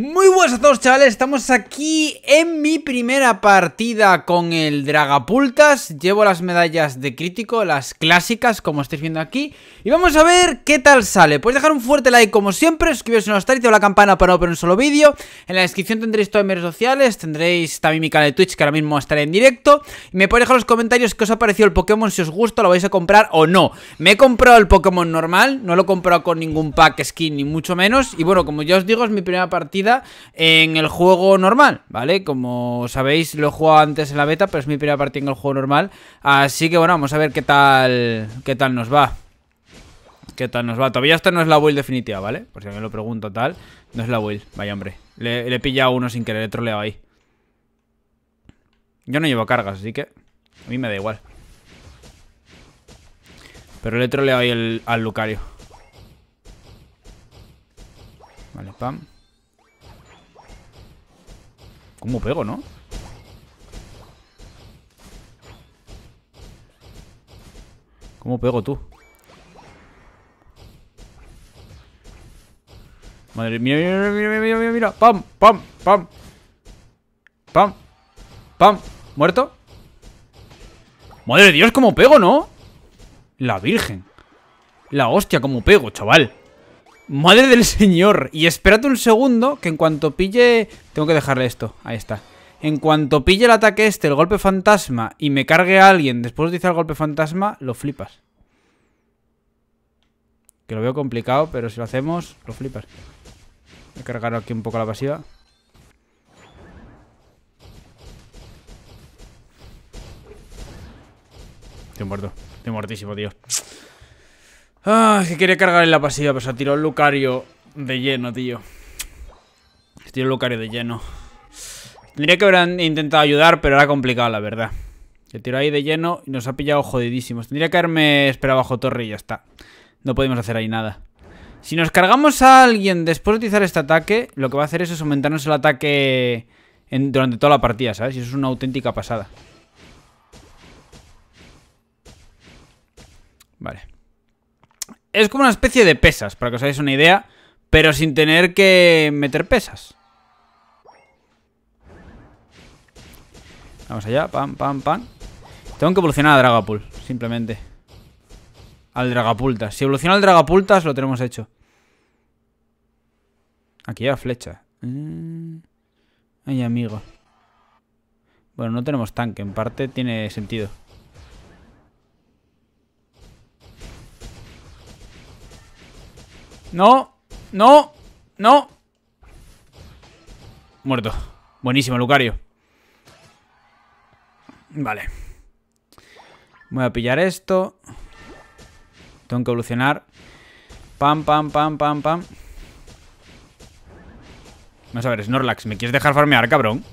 Muy buenas a todos chavales, estamos aquí en mi primera partida con el Dragapultas Llevo las medallas de crítico, las clásicas como estáis viendo aquí Y vamos a ver qué tal sale podéis pues dejar un fuerte like como siempre, suscribiros en no estáis, activar la campana para no perder un solo vídeo En la descripción tendréis todas mis redes sociales, tendréis también mi canal de Twitch que ahora mismo estaré en directo Y me podéis dejar en los comentarios qué os ha parecido el Pokémon, si os gusta, lo vais a comprar o no Me he comprado el Pokémon normal, no lo he comprado con ningún pack skin ni mucho menos Y bueno, como ya os digo es mi primera partida en el juego normal, ¿vale? Como sabéis, lo he jugado antes en la beta, pero es mi primera partida en el juego normal. Así que bueno, vamos a ver qué tal, qué tal nos va. ¿Qué tal nos va? Todavía esta no es la build definitiva, ¿vale? Por si alguien lo pregunto tal. No es la build, vaya hombre. Le, he pillado uno sin querer, he troleado ahí. Yo no llevo cargas, así que a mí me da igual. Pero le he troleado ahí al Lucario. Vale, pam. ¿Cómo pego, no? ¿Cómo pego tú? Madre mía, mira, mira, mira, mira, mira. ¡Pam! ¡Pam! ¡Pam! ¡Pam! ¡Pam! ¿Muerto? Madre de Dios, cómo pego, ¿no? La virgen. La hostia, cómo pego, chaval. Madre del señor. Y espérate un segundo, que en cuanto pille... Tengo que dejarle esto. Ahí está. En cuanto pille el ataque este, el golpe fantasma, y me cargue a alguien después de utilizar el golpe fantasma, lo flipas. Que lo veo complicado, pero si lo hacemos, lo flipas. Voy a cargar aquí un poco la pasiva. Estoy muerto. Estoy muertísimo, tío. Ah, que quería cargar en la pasiva, pero se tiró el Lucario de lleno, tío. Se tiró el Lucario de lleno. Tendría que haber intentado ayudar, pero era complicado, la verdad. Se tiró ahí de lleno y nos ha pillado jodidísimos. Tendría que haberme esperado bajo torre y ya está. No podemos hacer ahí nada. Si nos cargamos a alguien después de utilizar este ataque, lo que va a hacer es aumentarnos el ataque durante toda la partida, ¿sabes? Y eso es una auténtica pasada. Vale es como una especie de pesas, para que os hagáis una idea, pero sin tener que meter pesas. Vamos allá, pam, pam, pam. Tengo que evolucionar a Dragapult, simplemente. Al Dragapultas. Si evoluciona al Dragapultas, lo tenemos hecho. Aquí hay flecha. Eh, ay, amigo. Bueno, no tenemos tanque. En parte tiene sentido. No, no, no. Muerto. Buenísimo, Lucario. Vale. Voy a pillar esto. Tengo que evolucionar. Pam, pam, pam, pam, pam. Vamos a ver, Snorlax, ¿me quieres dejar farmear, cabrón?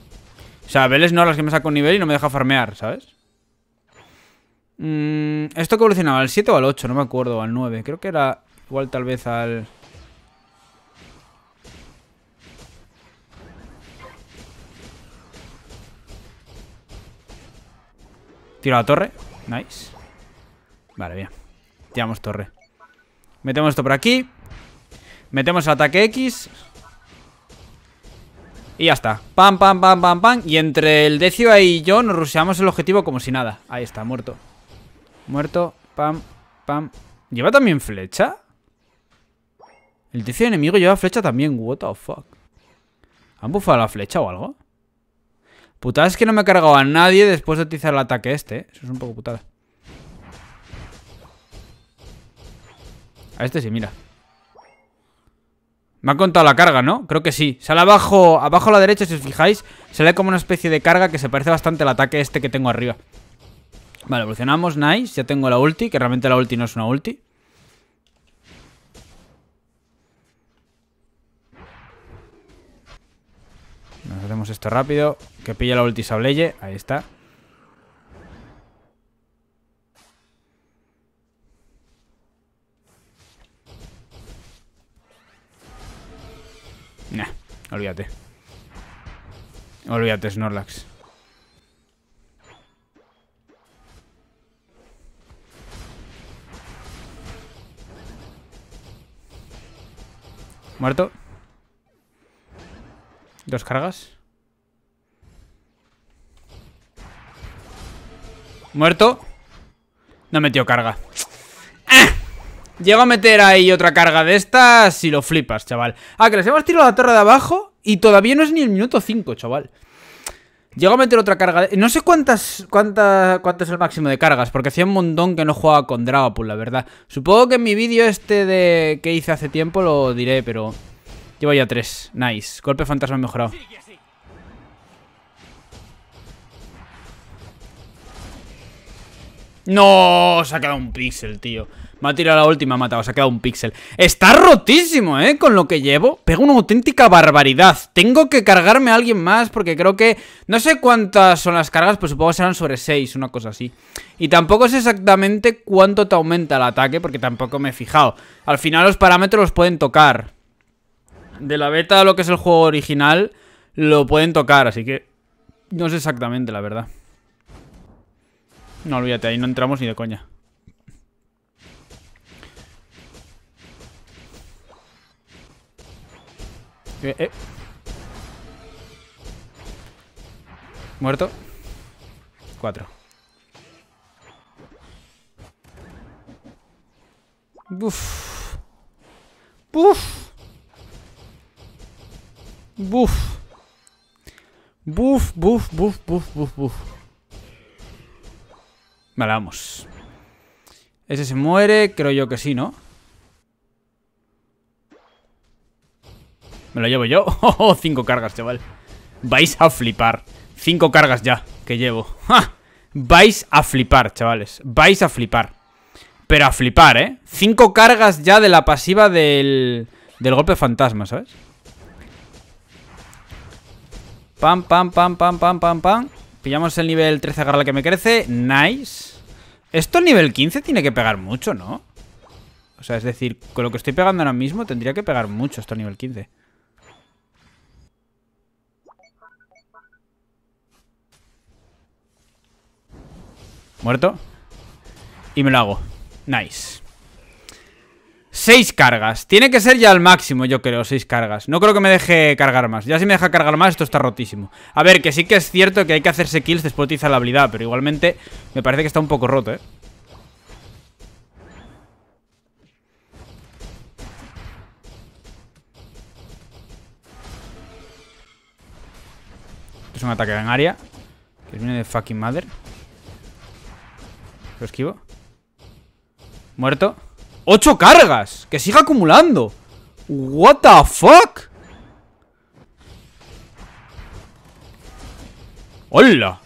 O sea, no Snorlax que me saca un nivel y no me deja farmear, ¿sabes? Mm, ¿Esto que evolucionaba? ¿Al 7 o al 8? No me acuerdo, al 9. Creo que era Igual tal vez al... Tiro la torre. Nice. Vale, bien. Tiramos torre. Metemos esto por aquí. Metemos ataque X. Y ya está. Pam, pam, pam, pam, pam. Y entre el Decio y yo nos ruseamos el objetivo como si nada. Ahí está, muerto. Muerto. Pam, pam. ¿Lleva también flecha? El tío enemigo lleva flecha también. What the fuck. ¿Han bufado la flecha o algo? Putada es que no me ha cargado a nadie después de utilizar el ataque este. ¿eh? Eso es un poco putada. A este sí, mira. Me ha contado la carga, ¿no? Creo que sí. Sale abajo, abajo a la derecha, si os fijáis. Sale como una especie de carga que se parece bastante al ataque este que tengo arriba. Vale, evolucionamos. Nice. Ya tengo la ulti, que realmente la ulti no es una ulti. Hacemos esto rápido. Que pilla la ulti Sableye. Ahí está. Nah, olvídate. Olvídate, Snorlax. ¿Muerto? Dos cargas. Muerto. No metió carga. ¡Eh! Llego a meter ahí otra carga de estas y lo flipas, chaval. Ah, que les hemos tirado la torre de abajo y todavía no es ni el minuto 5, chaval. Llego a meter otra carga. De... No sé cuántas, cuántas, cuánto es el máximo de cargas, porque hacía un montón que no jugaba con Dragapult, la verdad. Supongo que en mi vídeo este de que hice hace tiempo lo diré, pero... Llevo ya tres. Nice. Golpe fantasma mejorado. No, se ha quedado un píxel, tío. Me ha tirado la última, ha matado, se ha quedado un píxel. Está rotísimo, ¿eh? Con lo que llevo. Pega una auténtica barbaridad. Tengo que cargarme a alguien más porque creo que... No sé cuántas son las cargas, pero supongo que serán sobre 6, una cosa así. Y tampoco sé exactamente cuánto te aumenta el ataque porque tampoco me he fijado. Al final los parámetros los pueden tocar de la beta a lo que es el juego original lo pueden tocar, así que no sé exactamente, la verdad. No, olvídate, ahí no entramos ni de coña. Eh, eh. Muerto. Cuatro. Uf. Uf. Buf. Buf, buf, buf, buf, buf, buf. Vale, vamos. Ese se muere, creo yo que sí, ¿no? Me lo llevo yo. Oh, cinco cargas, chaval. Vais a flipar. Cinco cargas ya que llevo. Vais a flipar, chavales. Vais a flipar. Pero a flipar, ¿eh? Cinco cargas ya de la pasiva del, del golpe fantasma, ¿sabes? Pam, pam, pam, pam, pam, pam, pam. Pillamos el nivel 13, agarra la que me crece. Nice. Esto el nivel 15 tiene que pegar mucho, ¿no? O sea, es decir, con lo que estoy pegando ahora mismo tendría que pegar mucho esto a nivel 15. Muerto. Y me lo hago. Nice. Seis cargas. Tiene que ser ya al máximo, yo creo, seis cargas. No creo que me deje cargar más. Ya si me deja cargar más, esto está rotísimo. A ver, que sí que es cierto que hay que hacerse kills después de utilizar la habilidad, pero igualmente me parece que está un poco roto, ¿eh? es un ataque en área. Que viene de fucking mother Lo esquivo. Muerto. 8 cargas. Que siga acumulando. What the fuck? ¡Hola!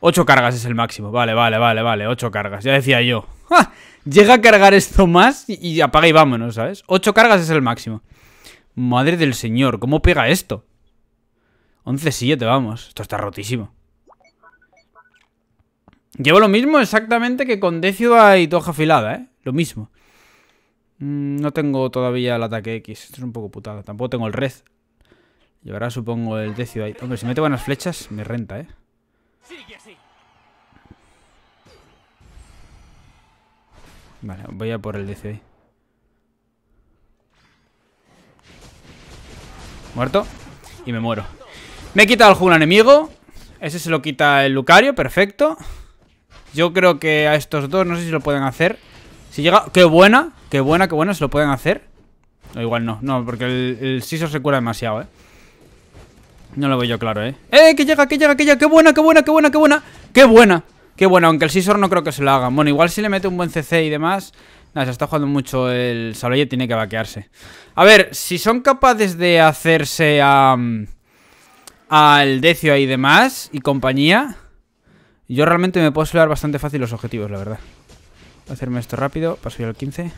8 cargas es el máximo. Vale, vale, vale, vale. 8 cargas. Ya decía yo. Llega a cargar esto más y, apaga y vámonos, ¿sabes? 8 cargas es el máximo. Madre del señor, ¿cómo pega esto? 11-7, vamos. Esto está rotísimo. Llevo lo mismo exactamente que con Decio y Toja Afilada, ¿eh? Lo mismo. Mm, no tengo todavía el ataque X. Esto es un poco putada. Tampoco tengo el red. Llevará, supongo, el Decio ahí. Hombre, si mete buenas flechas, me renta, ¿eh? Vale, voy a por el DC. Muerto. Y me muero. Me he quitado un enemigo. Ese se lo quita el Lucario. Perfecto. Yo creo que a estos dos, no sé si lo pueden hacer. Si llega... ¡Qué buena! Qué buena, qué buena, se lo pueden hacer. O igual no, no, porque el, el se cura demasiado, ¿eh? No lo veo yo claro, ¿eh? ¡Eh, que llega, que llega, que llega! ¡Qué buena, qué buena, qué buena, qué buena! ¡Qué buena! ¡Qué buena! Aunque el sisor no creo que se lo haga. Bueno, igual si le mete un buen CC y demás... Nada, se está jugando mucho el Sableye, tiene que vaquearse. A ver, si son capaces de hacerse a... Al Decio y demás, y compañía... Yo realmente me puedo solar bastante fácil los objetivos, la verdad. Voy a hacerme esto rápido, Paso yo al 15...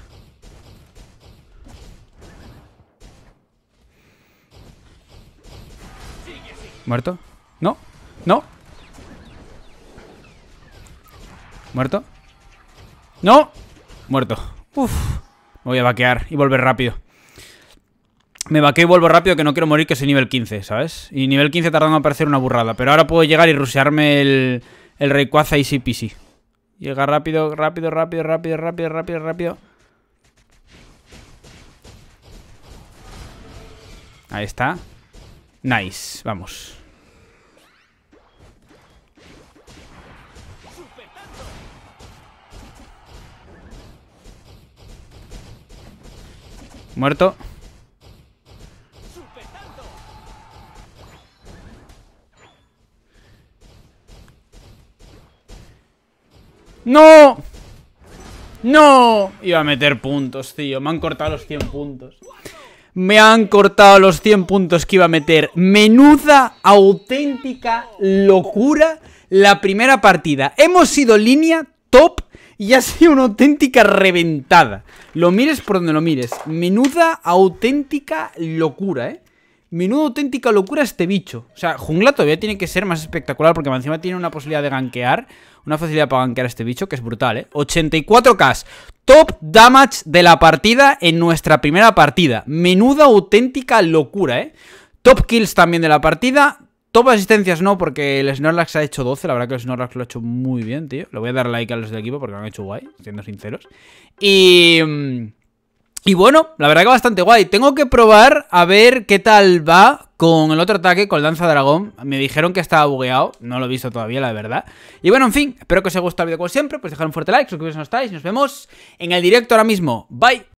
¿Muerto? ¿No? ¿No? ¿Muerto? ¡No! Muerto. Uf. Me voy a vaquear y volver rápido. Me vaqueo y vuelvo rápido que no quiero morir, que soy nivel 15, ¿sabes? Y nivel 15 tardando en aparecer una burrada. Pero ahora puedo llegar y rusearme el, el y si pisí. Llega rápido, rápido, rápido, rápido, rápido, rápido, rápido. Ahí está. Nice, vamos. Muerto. ¡No! ¡No! Iba a meter puntos, tío. Me han cortado los 100 puntos. Me han cortado los 100 puntos que iba a meter. Menuda auténtica locura la primera partida. Hemos sido línea top y ha sido una auténtica reventada. Lo mires por donde lo mires. Menuda auténtica locura, ¿eh? Menuda auténtica locura este bicho. O sea, jungla todavía tiene que ser más espectacular porque encima tiene una posibilidad de gankear. Una facilidad para gankear a este bicho que es brutal, ¿eh? 84k. Top damage de la partida en nuestra primera partida. Menuda auténtica locura, ¿eh? Top kills también de la partida. Top asistencias no, porque el Snorlax ha hecho 12. La verdad que el Snorlax lo ha hecho muy bien, tío. Le voy a dar like a los del equipo porque lo han hecho guay, siendo sinceros. Y... Mm, y bueno, la verdad que bastante guay. Tengo que probar a ver qué tal va con el otro ataque, con el Danza Dragón. Me dijeron que estaba bugueado. No lo he visto todavía, la verdad. Y bueno, en fin, espero que os haya gustado el vídeo como siempre. Pues dejad un fuerte like, suscribiros si no estáis. Nos vemos en el directo ahora mismo. Bye.